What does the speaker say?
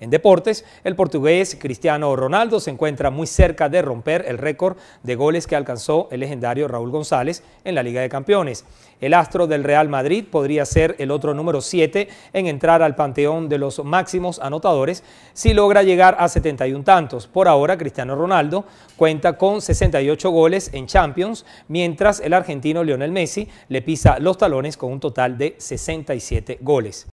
En deportes, el portugués Cristiano Ronaldo se encuentra muy cerca de romper el récord de goles que alcanzó el legendario Raúl González en la Liga de Campeones. El astro del Real Madrid podría ser el otro número 7 en entrar al panteón de los máximos anotadores si logra llegar a 71 tantos. Por ahora, Cristiano Ronaldo cuenta con 68 goles en Champions, mientras el argentino Lionel Messi le pisa los talones con un total de 67 goles.